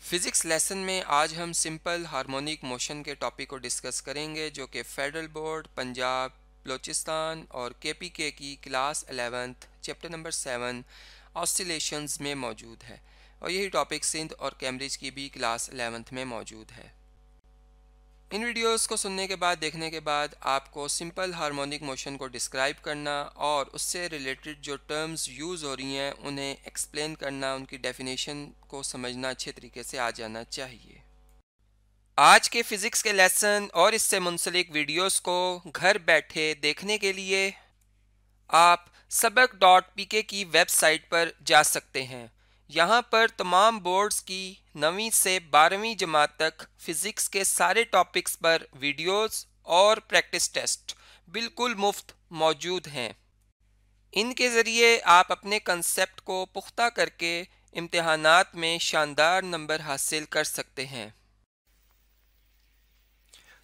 physics lesson में आज हम सिंपल हार्मोनिक मोशन के टॉपिक को डिस्कस करेंगे जो कि फेडरल बोर्ड पंजाब बलोचिस्तान और केपीके की class eleventh chapter number seven oscillation में मौजूद है और यही टॉपिक सिंध और कैम्ब्रिज की भी क्लास एलेवेंथ में मौजूद है इन वीडियोस को सुनने के बाद देखने के बाद आपको सिंपल हार्मोनिक मोशन को डिस्क्राइब करना और उससे रिलेटेड जो टर्म्स यूज़ हो रही हैं उन्हें एक्सप्लेन करना उनकी डेफिनेशन को समझना अच्छे तरीके से आ जाना चाहिए आज के फिज़िक्स के लेसन और इससे मुंसलिक वीडियोस को घर बैठे देखने के लिए आप सबक डॉट पी की वेबसाइट पर जा सकते हैं यहाँ पर तमाम बोर्ड्स की नवीं से बारहवीं जमात तक फिज़िक्स के सारे टॉपिक्स पर वीडियोस और प्रैक्टिस टेस्ट बिल्कुल मुफ्त मौजूद हैं इनके ज़रिए आप अपने कंसेप्ट को पुख्ता करके इम्तहानात में शानदार नंबर हासिल कर सकते हैं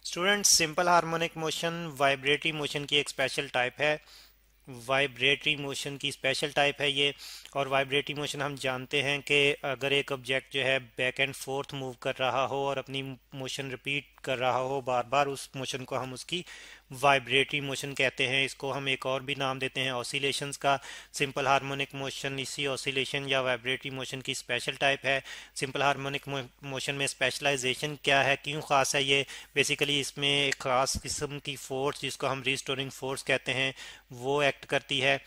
students simple harmonic motion vibratory motion की एक स्पेशल टाइप है वाइब्रेटरी मोशन की स्पेशल टाइप है ये और वाइब्रेटरी मोशन हम जानते हैं कि अगर एक ऑब्जेक्ट जो है बैक एंड फोर्थ मूव कर रहा हो और अपनी मोशन रिपीट कर रहा हो बार बार उस मोशन को हम उसकी वाइब्रेटरी मोशन कहते हैं इसको हम एक और भी नाम देते हैं ऑसिलेशंस का सिंपल हार्मोनिक मोशन इसी ऑसिलेशन या वाइब्रेटरी मोशन की स्पेशल टाइप है सिंपल हार्मोनिक मोशन में स्पेशलाइजेशन क्या है क्यों ख़ास है ये बेसिकली इसमें एक ख़ास किस्म की फोर्स जिसको हम रिस्टोरिंग फोर्स कहते हैं वो एक्ट करती है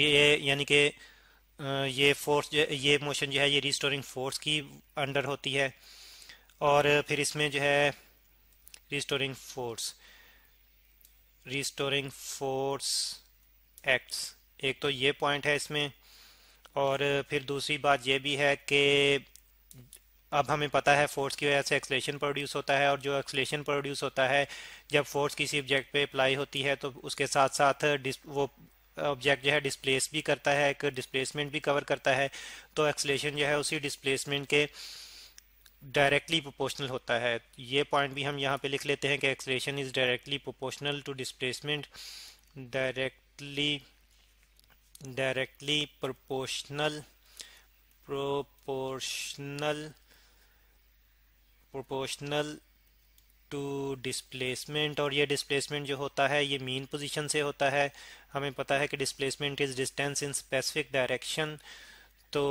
ये यानी कि ये फोर्स ये मोशन जो है ये रिस्टोरिंग फोर्स की अंडर होती है और फिर इसमें जो है restoring force restoring force acts एक तो ये पॉइंट है इसमें और फिर दूसरी बात यह भी है कि अब हमें पता है फोर्स की वजह से एक्सलेशन प्रोड्यूस होता है और जो एक्सलेशन प्रोड्यूस होता है जब फोर्स किसी ऑब्जेक्ट पे अप्लाई होती है तो उसके साथ साथ वो ऑब्जेक्ट जो है डिस्प्लेस भी करता है एक डिस्प्लेसमेंट भी कवर करता है तो एक्सलेशन जो है उसी डिस्प्लेसमेंट के डायरेक्टली प्रोपोर्शनल होता है ये पॉइंट भी हम यहाँ पे लिख लेते हैं कि acceleration is directly proportional to displacement directly directly proportional proportional proportional to displacement और ये डिस्प्लेसमेंट जो होता है ये मेन पोजीशन से होता है हमें पता है कि displacement is distance in specific direction तो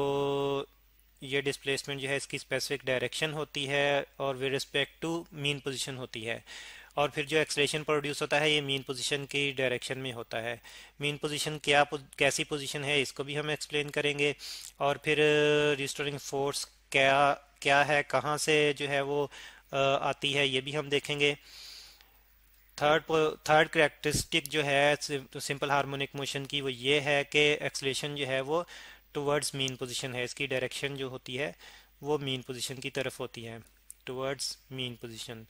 ये डिस्प्लेसमेंट जो है इसकी स्पेसिफिक डायरेक्शन होती है और with respect to mean position होती है और फिर जो एक्सलेशन प्रोड्यूस होता है ये मीन पोजीशन की डायरेक्शन में होता है मीन पोजीशन क्या कैसी पोजीशन है इसको भी हम एक्सप्लेन करेंगे और फिर रिस्टोरिंग uh, फोर्स क्या क्या है कहाँ से जो है वो uh, आती है ये भी हम देखेंगे थर्ड थर्ड करेक्टरिस्टिक जो है सिंपल हार्मोनिक मोशन की वो ये है कि एक्सलेशन जो है वो टुवर्ड्स मीन पोजीशन है इसकी डायरेक्शन जो होती है वो मीन पोजीशन की तरफ होती है towards mean position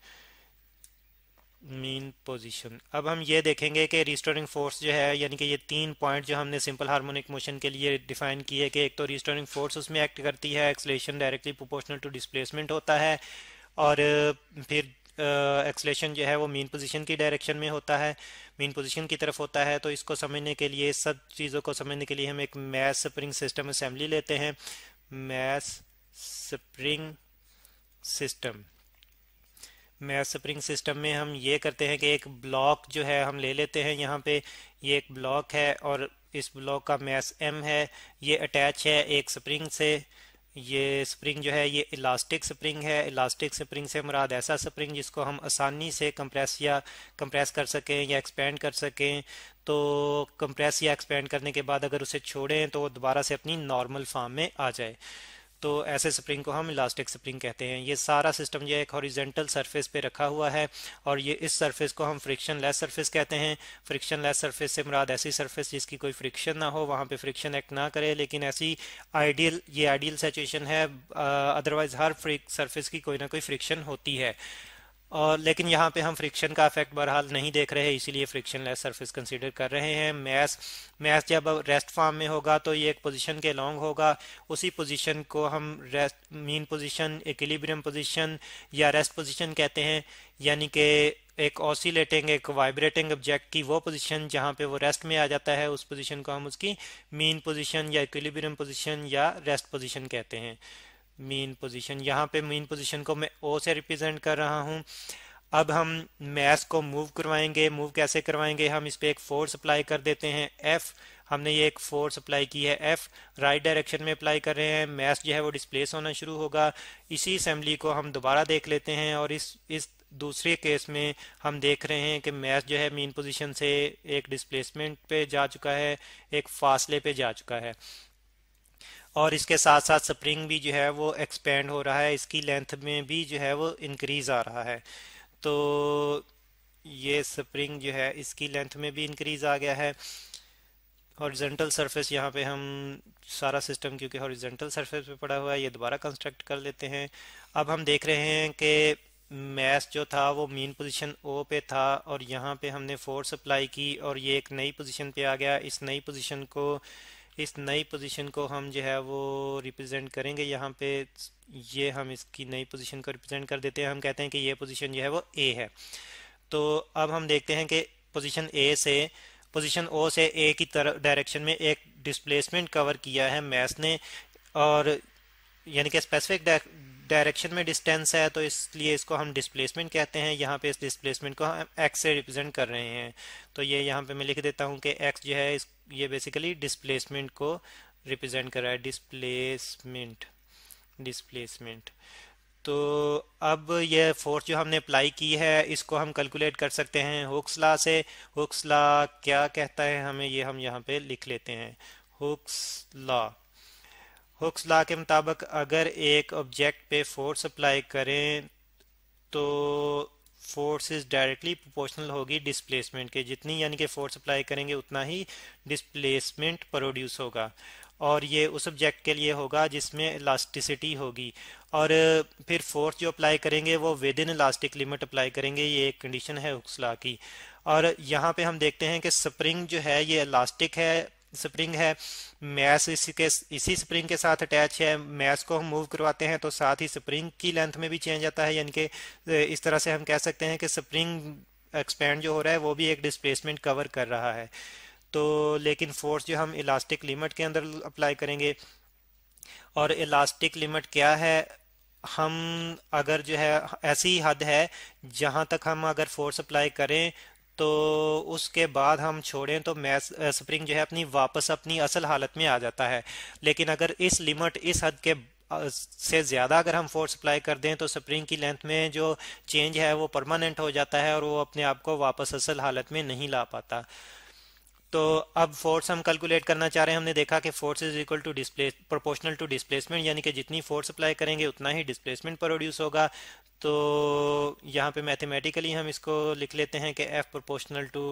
mean position अब हम ये देखेंगे कि रिस्टोरिंग फोर्स जो है यानी कि ये तीन पॉइंट जो हमने सिंपल हार्मोनिक मोशन के लिए डिफाइन किए कि एक तो रिस्टोरिंग फोर्स उसमें एक्ट करती है acceleration directly proportional to displacement होता है और फिर एक्सलेशन जो है वो मीन पोजीशन की डायरेक्शन में होता है मीन पोजीशन की तरफ होता है तो इसको समझने के लिए सब चीज़ों को समझने के लिए हम एक मैस स्प्रिंग सिस्टम असेंबली लेते हैं mass spring system mass spring system में हम ये करते हैं कि एक ब्लॉक जो है हम ले लेते हैं यहाँ पे ये एक ब्लॉक है और इस ब्लॉक का मैथ एम है ये अटैच है एक स्प्रिंग से ये स्प्रिंग जो है ये इलास्टिक स्प्रिंग है इलास्टिक स्प्रिंग से मुराद ऐसा स्प्रिंग जिसको हम आसानी से कंप्रेस या कंप्रेस कर सकें या एक्सपेंड कर सकें तो कंप्रेस या एक्सपेंड करने के बाद अगर उसे छोड़ें तो दोबारा से अपनी नॉर्मल फॉर्म में आ जाए तो ऐसे स्प्रिंग को हम इलास्टिक स्प्रिंग कहते हैं ये सारा सिस्टम जो है एक हॉरिजेंटल सरफेस पे रखा हुआ है और ये इस सरफेस को हम फ्रिक्शन लेस सर्फेस कहते हैं फ्रिक्शन लेस सर्फेस से मुराद ऐसी सर्फेस जिसकी कोई फ्रिक्शन ना हो वहाँ पे फ्रिक्शन एक्ट ना करे लेकिन ऐसी आइडियल ये आइडियल सिचुएशन है अदरवाइज हर फ्रिक सर्फेस की कोई ना कोई फ्रिक्शन होती है और लेकिन यहाँ पे हम फ्रिक्शन का इफेक्ट बहरहाल नहीं देख रहे हैं इसीलिए फ्रिक्शन लेस सर्फिस कंसिडर कर रहे हैं मैस मैस जब रेस्ट फॉर्म में होगा तो ये एक पोजिशन के लॉन्ग होगा उसी पोजिशन को हम rest mean position equilibrium position या रेस्ट पोजिशन कहते हैं यानी कि एक ऑसिलेटिंग एक वाइब्रेटिंग ऑब्जेक्ट की वो पोजिशन जहाँ पे वो रेस्ट में आ जाता है उस पोजिशन को हम उसकी मीन पोजिशन या इक्विलिब्रियम पोजिशन या रेस्ट पोजिशन कहते हैं मेन पोजीशन यहाँ पे मेन पोजीशन को मैं ओ से रिप्रेजेंट कर रहा हूँ अब हम मैस को मूव करवाएंगे मूव कैसे करवाएंगे हम इस पर एक फोर्स अप्लाई कर देते हैं एफ हमने ये एक फोर्स अप्लाई की है एफ राइट डायरेक्शन में अप्लाई कर रहे हैं मैस जो है वो डिस्प्लेस होना शुरू होगा इसी असेंबली को हम दोबारा देख लेते हैं और इस इस दूसरे केस में हम देख रहे हैं कि मैस जो है मेन पोजीशन से एक डिस्प्लेसमेंट पे जा चुका है एक फासले पे जा चुका है और इसके साथ साथ स्प्रिंग भी जो है वो एक्सपेंड हो रहा है इसकी लेंथ में भी जो है वो इंक्रीज आ रहा है तो ये स्प्रिंग जो है इसकी लेंथ में भी इंक्रीज आ गया है हॉरिजेंटल सरफेस यहाँ पे हम सारा सिस्टम क्योंकि हॉरिजेंटल सरफेस पे पड़ा हुआ है ये दोबारा कंस्ट्रक्ट कर लेते हैं अब हम देख रहे हैं कि मैस जो था वो मेन पोजीशन ओ पे था और यहाँ पे हमने फोर्स अप्लाई की और ये एक नई पोजीशन पे आ गया इस नई पोजीशन को इस नई पोजीशन को हम जो है वो रिप्रेजेंट करेंगे यहाँ पे ये हम इसकी नई पोजीशन को रिप्रेजेंट कर देते हैं हम कहते हैं कि ये पोजीशन जो है वो ए है तो अब हम देखते हैं कि पोजीशन ए से पोजीशन ओ से ए की तरफ डायरेक्शन में एक डिस्प्लेसमेंट कवर किया है मैथ ने और यानी कि स्पेसिफिक डायरेक्शन में डिस्टेंस है तो इसलिए इसको हम डिस्प्लेसमेंट कहते हैं यहाँ पे इस डिस्प्लेसमेंट को हम एक्स से रिप्रेजेंट कर रहे हैं तो ये यहाँ पे मैं लिख देता हूँ कि एक्स जो है इस ये बेसिकली डिस्प्लेसमेंट को रिप्रेजेंट कर रहा है डिस्प्लेसमेंट डिस्प्लेसमेंट तो अब ये फोर्स जो हमने अप्लाई की है इसको हम कैलकुलेट कर सकते हैं हुक्स लॉ से हुक्स लॉ क्या कहता है हमें ये हम यहाँ पे लिख लेते हैं हुक्स लॉ हुक्स ला के मुताबिक अगर एक ऑब्जेक्ट पे फोर्स अप्लाई करें तो फोर्स इज डायरेक्टली प्रोपोर्शनल होगी डिस्प्लेसमेंट के जितनी यानी कि फोर्स अप्लाई करेंगे उतना ही डिस्प्लेसमेंट प्रोड्यूस होगा और ये उस ऑब्जेक्ट के लिए होगा जिसमें इलास्टिसिटी होगी और फिर फोर्स जो अप्लाई करेंगे वो within elastic limit apply करेंगे ये एक कंडीशन है हुक्सला की और यहाँ पे हम देखते हैं कि स्प्रिंग जो है ये इलास्टिक है स्प्रिंग है मैश इसके इसी स्प्रिंग के साथ अटैच है मैस को हम मूव करवाते हैं तो साथ ही स्प्रिंग की लेंथ में भी चेंज आता है यानी कि इस तरह से हम कह सकते हैं कि स्प्रिंग एक्सपेंड जो हो रहा है वो भी एक डिस्प्लेसमेंट कवर कर रहा है तो लेकिन फोर्स जो हम इलास्टिक लिमिट के अंदर अप्लाई करेंगे और इलास्टिक लिमिट क्या है हम अगर जो है ऐसी हद है जहाँ तक हम अगर फोर्स अप्लाई करें तो उसके बाद हम छोड़ें तो मैथ स्प्रिंग जो है अपनी वापस अपनी असल हालत में आ जाता है लेकिन अगर इस लिमिट इस हद के से ज़्यादा अगर हम फोर्स अप्लाई कर दें तो स्प्रिंग की लेंथ में जो चेंज है वो परमानेंट हो जाता है और वो अपने आप को वापस असल हालत में नहीं ला पाता तो अब फोर्स हम कैलकुलेट करना चाह रहे हैं हमने देखा कि force is equal to displace proportional to displacement यानी कि जितनी फोर्स अप्लाई करेंगे उतना ही डिस्प्लेसमेंट प्रोड्यूस होगा तो यहाँ पे मैथमेटिकली हम इसको लिख लेते हैं कि F proportional to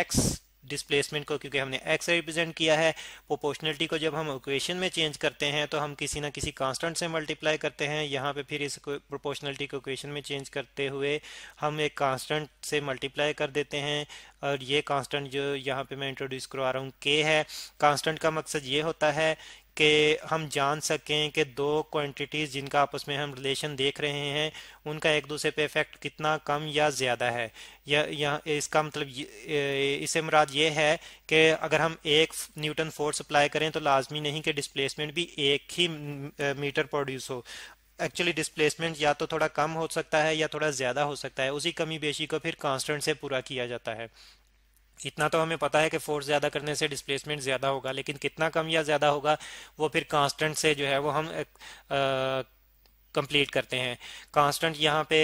X displacement को क्योंकि हमने एक्स रिप्रेजेंट किया है प्रोपोर्शनलिटी को जब हम इक्वेशन में चेंज करते हैं तो हम किसी ना किसी कांस्टेंट से मल्टीप्लाई करते हैं यहाँ पे फिर इस प्रोपोर्शनलिटी को इक्वेशन में चेंज करते हुए हम एक कांस्टेंट से मल्टीप्लाई कर देते हैं और ये कांस्टेंट जो यहाँ पे मैं इंट्रोड्यूस करवा रहा हूँ के है कांस्टेंट का मकसद ये होता है कि हम जान सकें कि दो क्वांटिटीज़ जिनका आपस में हम रिलेशन देख रहे हैं उनका एक दूसरे पे इफ़ेक्ट कितना कम या ज़्यादा है या, या इसका मतलब इसे मुराद ये है कि अगर हम एक न्यूटन फोर्स अप्लाई करें तो लाजमी नहीं कि डिस्प्लेसमेंट भी एक ही मीटर प्रोड्यूस हो एक्चुअली डिस्प्लेसमेंट या तो थोड़ा कम हो सकता है या थोड़ा ज़्यादा हो सकता है उसी कमी बेशी को फिर कांस्टेंट से पूरा किया जाता है इतना तो हमें पता है कि फोर्स ज़्यादा करने से डिस्प्लेसमेंट ज़्यादा होगा लेकिन कितना कम या ज़्यादा होगा वो फिर कांस्टेंट से जो है वो हम कंप्लीट करते हैं कांस्टेंट यहाँ पे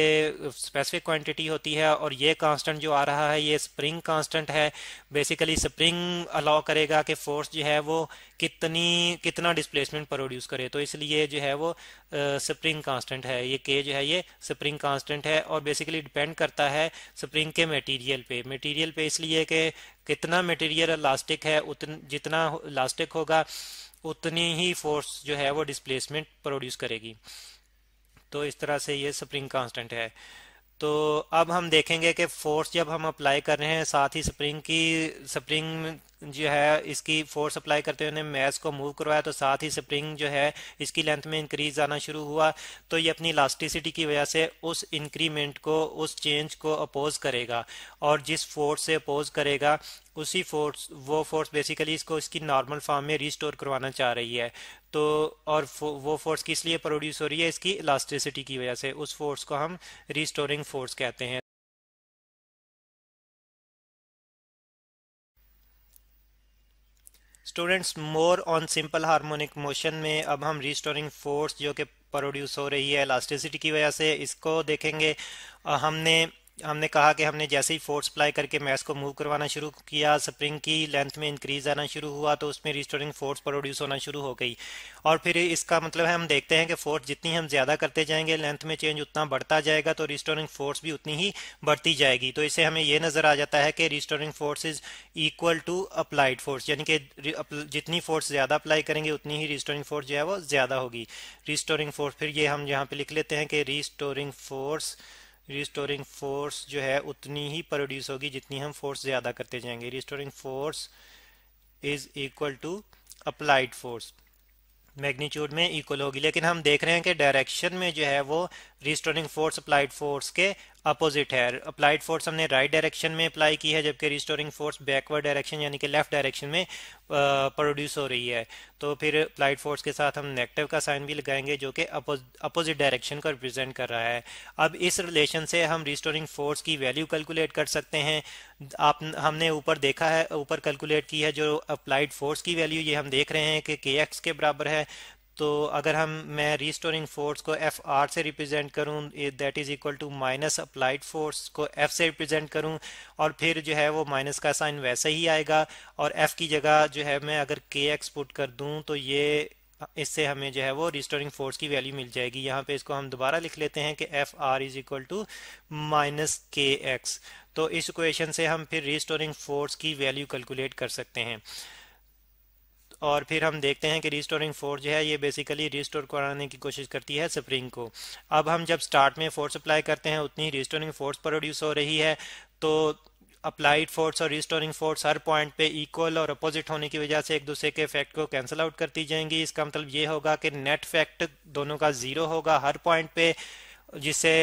स्पेसिफिक uh, क्वांटिटी होती है और ये कांस्टेंट जो आ रहा है ये स्प्रिंग कांस्टेंट है बेसिकली स्प्रिंग अलाउ करेगा कि फोर्स जो है वो कितनी कितना डिस्प्लेसमेंट प्रोड्यूस करे तो इसलिए जो है वो स्प्रिंग uh, कांस्टेंट है ये के जो है ये स्प्रिंग कांस्टेंट है और बेसिकली डिपेंड करता है स्प्रिंग के मटेरियल पे मटेरियल पे इसलिए कि कितना मटेरियल इलास्टिक है उतन जितना इलास्टिक होगा उतनी ही फोर्स जो है वो डिस्प्लेसमेंट प्रोड्यूस करेगी तो इस तरह से ये स्प्रिंग कांस्टेंट है तो अब हम देखेंगे कि फोर्स जब हम अप्लाई कर रहे हैं साथ ही स्प्रिंग की स्प्रिंग जो है इसकी फोर्स अप्लाई करते हुए मैस को मूव करवाया तो साथ ही स्प्रिंग जो है इसकी लेंथ में इंक्रीज आना शुरू हुआ तो ये अपनी इलास्टिसिटी की वजह से उस इंक्रीमेंट को उस चेंज को अपोज करेगा और जिस फोर्स से अपोज करेगा उसी फोर्स वो फोर्स बेसिकली इसको इसकी नॉर्मल फॉर्म में रिस्टोर करवाना चाह रही है तो और फो, वो फोर्स किस लिए प्रोड्यूस हो रही है इसकी इलास्टिसिटी की वजह से उस फोर्स को हम रिस्टोरिंग फोर्स कहते हैं students more on simple harmonic motion में अब हम रिस्टोरिंग फोर्स जो कि प्रोड्यूस हो रही है इलास्टिसिटी की वजह से इसको देखेंगे हमने हमने कहा कि हमने जैसे ही फोर्स अप्लाई करके मैस को मूव करवाना शुरू किया स्प्रिंग की लेंथ में इंक्रीज आना शुरू हुआ तो उसमें रिस्टोरिंग फोर्स प्रोड्यूस होना शुरू हो गई और फिर इसका मतलब है हम देखते हैं कि फोर्स जितनी हम ज़्यादा करते जाएंगे लेंथ में चेंज उतना बढ़ता जाएगा तो रिस्टोरिंग फोर्स भी उतनी ही बढ़ती जाएगी तो इससे हमें यह नज़र आ जाता है कि restoring force is equal to applied force यानी कि जितनी फोर्स ज़्यादा अप्लाई करेंगे उतनी ही रिस्टोरिंग फोर्स जो है वो ज़्यादा होगी रिस्टोरिंग फोर्स फिर ये हम यहाँ पर लिख लेते हैं कि रिस्टोरिंग फोर्स रिस्टोरिंग फोर्स जो है उतनी ही प्रोड्यूस होगी जितनी हम फोर्स ज़्यादा करते जाएंगे restoring force is equal to applied force magnitude में इक्वल होगी लेकिन हम देख रहे हैं कि डायरेक्शन में जो है वो रिस्टोरिंग फोर्स अप्लाइड फोर्स के अपोजिट है अप्लाइड फोर्स हमने राइट right डायरेक्शन में अप्लाई की है जबकि रिस्टोरिंग फोर्स बैकवर्ड डायरेक्शन यानी कि लेफ्ट डायरेक्शन में प्रोड्यूस हो रही है तो फिर अप्लाइड फोर्स के साथ हम नेगेटिव का साइन भी लगाएंगे जो कि अपोजिट डायरेक्शन को रिप्रेजेंट कर रहा है अब इस रिलेशन से हम रिस्टोरिंग फोर्स की वैल्यू कैलकुलेट कर सकते हैं आप हमने ऊपर देखा है ऊपर कैलकुलेट की है जो अप्लाइड फोर्स की वैल्यू ये हम देख रहे हैं कि के एक्स के बराबर है तो अगर हम मैं रिस्टोरिंग फोर्स को एफ आर से रिप्रेजेंट करूं that is equal to minus applied force को एफ से रिप्रेजेंट करूं और फिर जो है वो माइनस का साइन वैसे ही आएगा और एफ की जगह जो है मैं अगर के एक्स पुट कर दूं तो ये इससे हमें जो है वो रिस्टोरिंग फोर्स की वैल्यू मिल जाएगी यहाँ पे इसको हम दोबारा लिख लेते हैं कि F R is equal to minus K X तो इस इक्वेशन से हम फिर रिस्टोरिंग फोर्स की वैल्यू कैलकुलेट कर सकते हैं और फिर हम देखते हैं कि रिस्टोरिंग फोर्स जो है ये बेसिकली रिस्टोर कराने की कोशिश करती है स्प्रिंग को अब हम जब स्टार्ट में फोर्स अप्लाई करते हैं उतनी ही रिस्टोरिंग फोर्स प्रोड्यूस हो रही है तो अप्लाइड फोर्स और रिस्टोरिंग फोर्स हर पॉइंट पे इक्वल और अपोजिट होने की वजह से एक दूसरे के इफेक्ट को कैंसिल आउट करती जाएंगी इसका मतलब ये होगा कि नेट फैक्ट दोनों का ज़ीरो होगा हर पॉइंट पे जिससे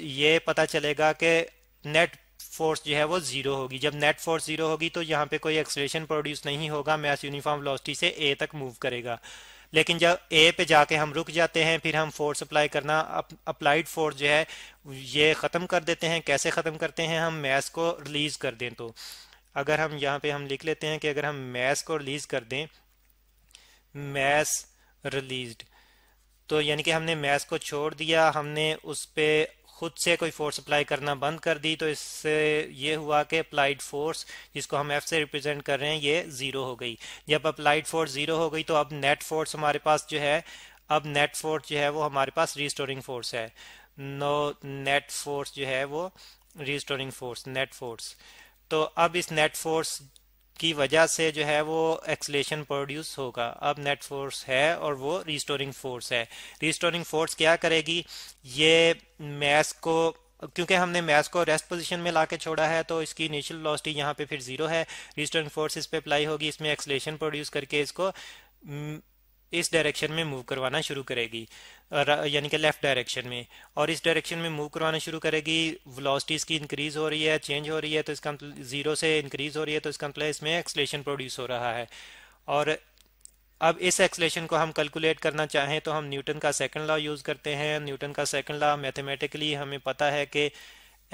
ये पता चलेगा कि नेट फोर्स जो है वो जीरो होगी जब नेट फोर्स जीरो होगी तो यहाँ पे कोई एक्सलेशन प्रोड्यूस नहीं होगा मैस यूनिफॉर्म वेलोसिटी से ए तक मूव करेगा लेकिन जब ए पे जाके हम रुक जाते हैं फिर हम फोर्स अप्लाई करना अप, अप्लाइड फोर्स जो है ये ख़त्म कर देते हैं कैसे ख़त्म करते हैं हम मैस को रिलीज़ कर दें तो अगर हम यहाँ पे हम लिख लेते हैं कि अगर हम मैस को रिलीज़ कर दें मैस रिलीज तो यानी कि हमने मैस को छोड़ दिया हमने उस पर खुद से कोई फोर्स अप्लाई करना बंद कर दी तो इससे ये हुआ कि अप्लाइड फोर्स जिसको हम एफ से रिप्रेजेंट कर रहे हैं ये ज़ीरो हो गई जब अप्लाइड फोर्स ज़ीरो हो गई तो अब नेट फोर्स हमारे पास जो है अब नेट फोर्स जो है वो हमारे पास रिस्टोरिंग फोर्स है नो नेट फोर्स जो है वो रिस्टोरिंग फोर्स नेट फोर्स तो अब इस नेट फोर्स की वजह से जो है वो एक्सलेशन प्रोड्यूस होगा अब नेट फोर्स है और वो रिस्टोरिंग फोर्स है रिस्टोरिंग फोर्स क्या करेगी ये मैस को क्योंकि हमने मैथ को रेस्ट पोजीशन में लाके छोड़ा है तो इसकी इनिशियल वेलोसिटी यहाँ पे फिर जीरो है रिस्टोरिंग फोर्स इस पे अप्लाई होगी इसमें एक्सलेशन प्रोड्यूस करके इसको इस डायरेक्शन में मूव करवाना शुरू करेगी यानी कि लेफ्ट डायरेक्शन में और इस डायरेक्शन में मूव करवाना शुरू करेगी वेलोसिटी की इंक्रीज़ हो रही है चेंज हो रही है तो इसका ज़ीरो मतलब से इंक्रीज़ हो रही है तो इसका मतलब इसमें एक्सलेशन प्रोड्यूस हो रहा है और अब इस एक्सलेशन को हम कैलकुलेट करना चाहें तो हम न्यूटन का सेकंड लॉ यूज़ करते हैं न्यूटन का सेकंड लॉ मैथमेटिकली हमें पता है कि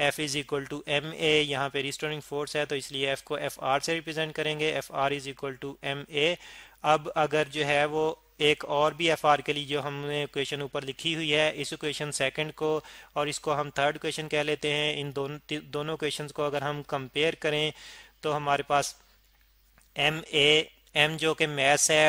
F is equal to M A यहाँ पे रिस्टोरिंग फोर्स है तो इसलिए एफ को एफ आर से रिप्रेजेंट करेंगे F R is equal to M A अब अगर जो है वो एक और भी एफ आर के लिए जो हमने क्वेश्चन ऊपर लिखी हुई है इस क्वेश्चन सेकंड को और इसको हम थर्ड क्वेश्चन कह लेते हैं इन दोनों दोनों क्वेश्चन को अगर हम कंपेयर करें तो हमारे पास एम ए एम जो कि मैस है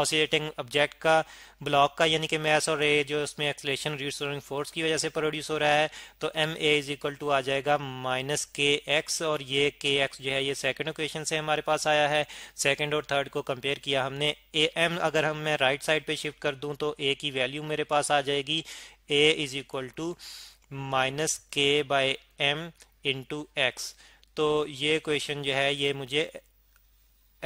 ऑसिलेटिंग ऑब्जेक्ट का ब्लॉक का यानी कि मैस और ए जो उसमें एक्सलेशन रिस्टोरिंग फोर्स की वजह से प्रोड्यूस हो रहा है तो M A is equal to आ जाएगा माइनस के एक्स और ये के एक्स जो है ये सेकंड इक्वेशन से हमारे पास आया है सेकंड और थर्ड को कंपेयर किया हमने ए एम अगर हम मैं राइट साइड पे शिफ्ट कर दूं तो ए की वैल्यू मेरे पास आ जाएगी A is equal to minus K by M into X तो ये क्वेश्चन जो है ये मुझे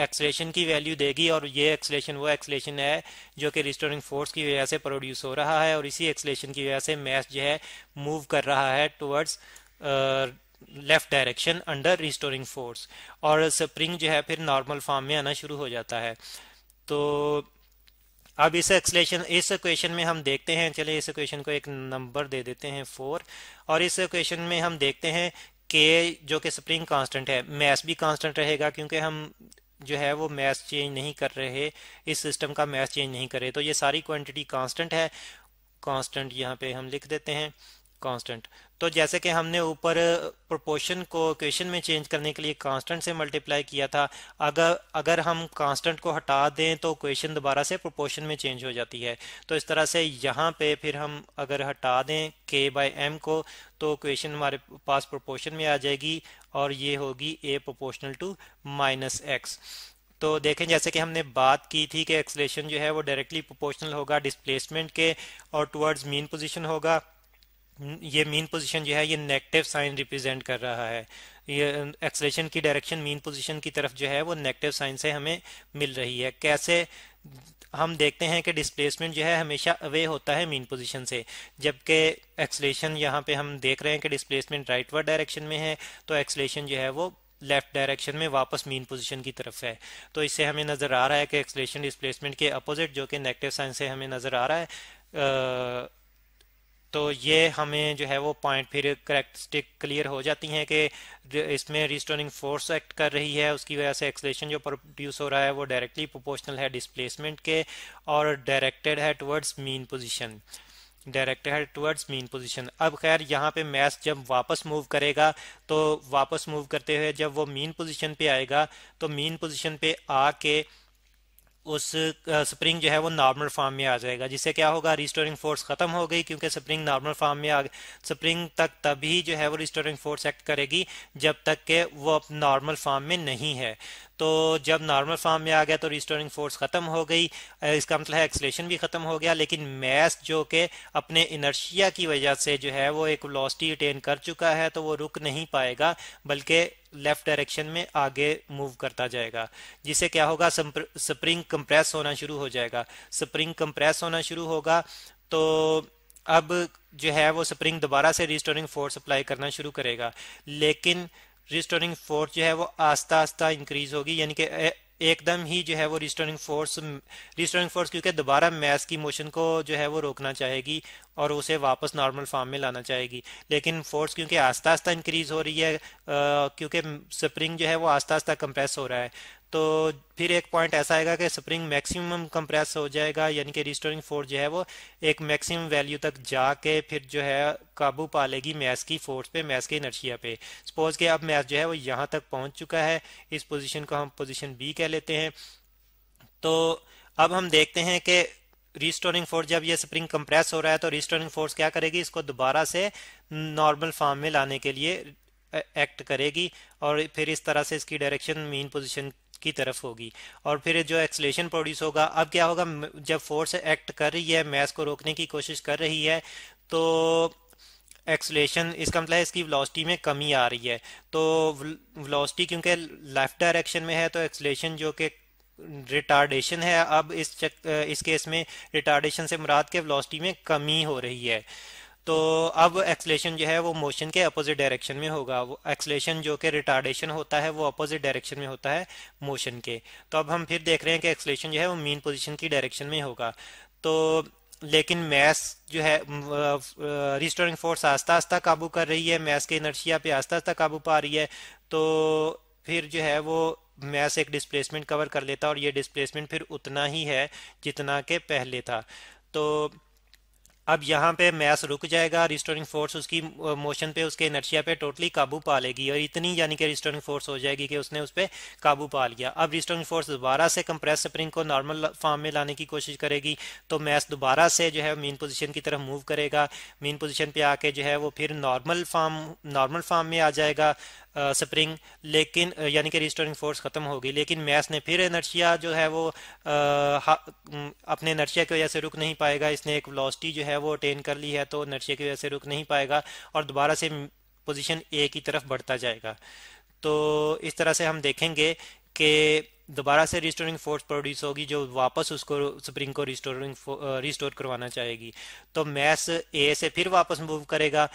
एक्सलेशन की वैल्यू देगी और ये एक्सलेशन वो एक्सलेशन है जो कि रिस्टोरिंग फोर्स की वजह से प्रोड्यूस हो रहा है और इसी एक्सलेशन की वजह से मैथ जो है मूव कर रहा है towards left direction under restoring force और स्प्रिंग जो है फिर नॉर्मल फॉर्म में आना शुरू हो जाता है तो अब इस एक्सलेशन इस इक्वेशन में हम देखते हैं चले इस इक्वेशन को एक नंबर दे देते हैं फोर और इस इक्वेशन में हम देखते हैं के जो कि स्प्रिंग कांस्टेंट है मैस भी कांस्टेंट रहेगा क्योंकि हम जो है वो मैथ चेंज नहीं कर रहे इस सिस्टम का मैथ चेंज नहीं करे तो ये सारी क्वांटिटी कांस्टेंट है कांस्टेंट यहाँ पे हम लिख देते हैं कांस्टेंट तो जैसे कि हमने ऊपर प्रोपोर्शन को क्वेश्चन में चेंज करने के लिए कांस्टेंट से मल्टीप्लाई किया था अगर अगर हम कांस्टेंट को हटा दें तो क्वेश्चन दोबारा से प्रोपोर्शन में चेंज हो जाती है तो इस तरह से यहाँ पे फिर हम अगर हटा दें के बाय एम को तो क्वेश्चन हमारे पास प्रोपोर्शन में आ जाएगी और ये होगी a proportional to minus x तो देखें जैसे कि हमने बात की थी कि एक्सलेशन जो है वो डायरेक्टली प्रोपोर्शनल होगा डिस्प्लेसमेंट के और टुवर्ड्स मीन पोजीशन होगा ये मीन पोजीशन जो है ये नेगेटिव साइन रिप्रेजेंट कर रहा है ये एक्सलेशन की डायरेक्शन मीन पोजीशन की तरफ जो है वो नेगेटिव साइन से हमें मिल रही है कैसे हम देखते हैं कि डिस्प्लेसमेंट जो है हमेशा अवे होता है मीन पोजीशन से जबकि एक्सलेशन यहाँ पे हम देख रहे हैं कि डिस्प्लेसमेंट राइटवर्ड डायरेक्शन में है तो एक्सलेशन जो है वो लेफ्ट डायरेक्शन में वापस मीन पोजीशन की तरफ है तो इससे हमें नज़र आ रहा है कि एक्सलेशन डिस्प्लेसमेंट के अपोजिट जो कि नेगेटिव साइन से हमें नज़र आ रहा है आ, तो ये हमें जो है वो पॉइंट फिर करेक्टस्टिक क्लियर हो जाती हैं कि इसमें रिस्टोरिंग फोर्स एक्ट कर रही है उसकी वजह से एक्सलेशन जो प्रोड्यूस हो रहा है वो डायरेक्टली प्रोपोर्शनल है डिस्प्लेसमेंट के और डायरेक्टेड है टुवर्ड्स मीन पोजिशन डायरेक्ट है टुवर्ड्स मीन पोजीशन अब खैर यहाँ पे मैथ जब वापस मूव करेगा तो वापस मूव करते हुए जब वो मीन पोजीशन पे आएगा तो मीन पोजीशन पे आके उस स्प्रिंग जो है वो नॉर्मल फॉर्म में आ जाएगा जिससे क्या होगा रिस्टोरिंग फोर्स खत्म हो गई क्योंकि स्प्रिंग नॉर्मल फॉर्म में आ स्प्रिंग तक तभी जो है वो रिस्टोरिंग फोर्स एक्ट करेगी जब तक के वो नॉर्मल फॉर्म में नहीं है तो जब नॉर्मल फॉर्म में आ गया तो रिस्टोरिंग फोर्स ख़त्म हो गई इसका मतलब है एक्सलेशन भी ख़त्म हो गया लेकिन मैस जो कि अपने इनर्शिया की वजह से जो है वो एक लॉस्टी अटेन कर चुका है तो वो रुक नहीं पाएगा बल्कि लेफ्ट डायरेक्शन में आगे मूव करता जाएगा जिससे क्या होगा स्प्रिंग कंप्रेस होना शुरू हो जाएगा स्प्रिंग कंप्रेस होना शुरू होगा तो अब जो है वो स्प्रिंग दोबारा से रिस्टोरिंग फोर्स अप्लाई करना शुरू करेगा लेकिन रिस्टोरिंग फोर्स जो है वो आस्ता आस्ता इंक्रीज होगी यानी कि एकदम ही जो है वो रिस्टोरिंग फोर्स रिस्टोरिंग फोर्स क्योंकि दोबारा मैस की मोशन को जो है वो रोकना चाहेगी और उसे वापस नॉर्मल फॉर्म में लाना चाहेगी लेकिन फोर्स क्योंकि आस्ता आस्ता इंक्रीज हो रही है क्योंकि स्प्रिंग जो है वो आस्ता आस्ता कंप्रेस हो रहा है तो फिर एक पॉइंट ऐसा आएगा कि स्प्रिंग मैक्सिमम कंप्रेस हो जाएगा यानी कि रिस्टोरिंग फोर्स जो है वो एक मैक्सिमम वैल्यू तक जाके फिर जो है काबू पा लेगी मैस की फोर्स पे मैस के इनर्शिया पे सपोज कि अब मैस जो है वो यहाँ तक पहुँच चुका है इस पोजिशन को हम पोजिशन बी कह लेते हैं तो अब हम देखते हैं कि रिस्टोरिंग फोर्स जब ये स्प्रिंग कंप्रेस हो रहा है तो रिस्टोरिंग फोर्स क्या करेगी इसको दोबारा से नॉर्मल फॉर्म में लाने के लिए एक्ट करेगी और फिर इस तरह से इसकी डायरेक्शन मेन पोजीशन की तरफ होगी और फिर जो एक्सलेशन प्रोड्यूस होगा अब क्या होगा जब फोर्स एक्ट कर रही है मैस को रोकने की कोशिश कर रही है तो एक्सलेशन इसका मतलब है इसकी वेलोसिटी में कमी आ रही है तो वेलोसिटी क्योंकि लेफ्ट डायरेक्शन में है तो एक्सलेशन जो कि रिटार्डेशन है अब इस चक, इस केस में रिटार्डेशन से मुराद के वेलोसिटी में कमी हो रही है तो अब एक्सलेशन जो है वो मोशन के अपोजिट डायरेक्शन में होगा वो एक्सलेशन जो कि रिटार्डेशन होता है वो अपोजिट डायरेक्शन में होता है मोशन के तो अब हम फिर देख रहे हैं कि एक्सलेशन जो है वो मीन पोजिशन की डायरेक्शन में होगा तो लेकिन मैस जो है रिस्टोरिंग फोर्स आस्ता आस्ता काबू कर रही है मैस के इनर्शिया पे आस्ता आस्ता काबू पा रही है तो फिर जो है वो मैस एक डिस्प्लेसमेंट कवर कर लेता और ये डिस्प्लेसमेंट फिर उतना ही है जितना के पहले था तो अब यहाँ पे मैस रुक जाएगा रिस्टोरिंग फोर्स उसकी मोशन पे उसके एनर्जिया पे टोटली काबू पा लेगी और इतनी यानी कि रिस्टोरिंग फोर्स हो जाएगी कि उसने उस पर काबू पा लिया अब रिस्टोरिंग फोर्स दोबारा से कंप्रेस स्प्रिंग को नॉर्मल फॉर्म में लाने की कोशिश करेगी तो मैस दोबारा से जो है मेन पोजिशन की तरफ मूव करेगा मेन पोजिशन पर आके जो है वो फिर नॉर्मल फॉर्म नॉर्मल फॉर्म में आ जाएगा स्प्रिंग लेकिन यानी कि रिस्टोरिंग फोर्स ख़त्म होगी लेकिन मैथ ने फिर एनर्शिया जो है वो आ, अपने एनर्शिया की वजह से रुक नहीं पाएगा इसने एक वेलोसिटी जो है वो अटेन कर ली है तो एनर्शिया की वजह से रुक नहीं पाएगा और दोबारा से पोजीशन ए की तरफ बढ़ता जाएगा तो इस तरह से हम देखेंगे कि दोबारा से रिस्टोरिंग फोर्स प्रोड्यूस होगी जो वापस उसको स्प्रिंग को रिस्टोरिंग रिस्टोर करवाना चाहेगी तो मैथ ए से फिर वापस मूव करेगा